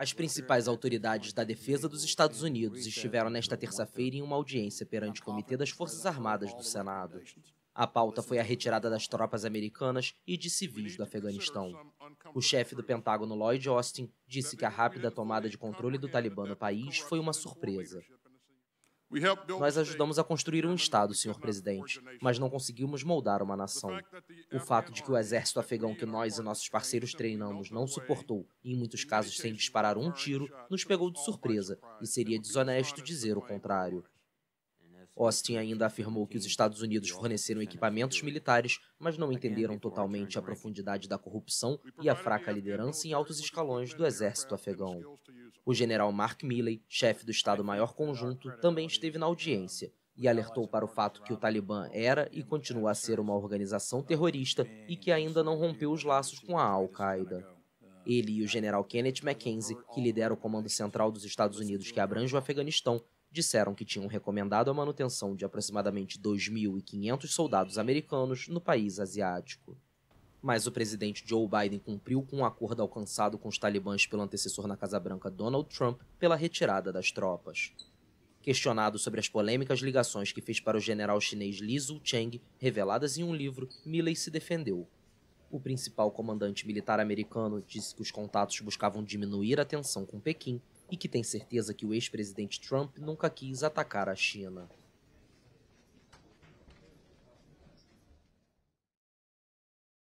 As principais autoridades da defesa dos Estados Unidos estiveram nesta terça-feira em uma audiência perante o Comitê das Forças Armadas do Senado. A pauta foi a retirada das tropas americanas e de civis do Afeganistão. O chefe do Pentágono, Lloyd Austin, disse que a rápida tomada de controle do Talibã no país foi uma surpresa. Nós ajudamos a construir um Estado, senhor presidente, mas não conseguimos moldar uma nação. O fato de que o exército afegão que nós e nossos parceiros treinamos não suportou, e em muitos casos sem disparar um tiro, nos pegou de surpresa, e seria desonesto dizer o contrário. Austin ainda afirmou que os Estados Unidos forneceram equipamentos militares, mas não entenderam totalmente a profundidade da corrupção e a fraca liderança em altos escalões do exército afegão. O general Mark Milley, chefe do Estado-Maior Conjunto, também esteve na audiência e alertou para o fato que o Talibã era e continua a ser uma organização terrorista e que ainda não rompeu os laços com a Al-Qaeda. Ele e o general Kenneth Mackenzie, que lidera o Comando Central dos Estados Unidos que abrange o Afeganistão, disseram que tinham recomendado a manutenção de aproximadamente 2.500 soldados americanos no país asiático mas o presidente Joe Biden cumpriu com o um acordo alcançado com os talibãs pelo antecessor na Casa Branca Donald Trump pela retirada das tropas. Questionado sobre as polêmicas ligações que fez para o general chinês Li Zucheng, reveladas em um livro, Milley se defendeu. O principal comandante militar americano disse que os contatos buscavam diminuir a tensão com Pequim e que tem certeza que o ex-presidente Trump nunca quis atacar a China.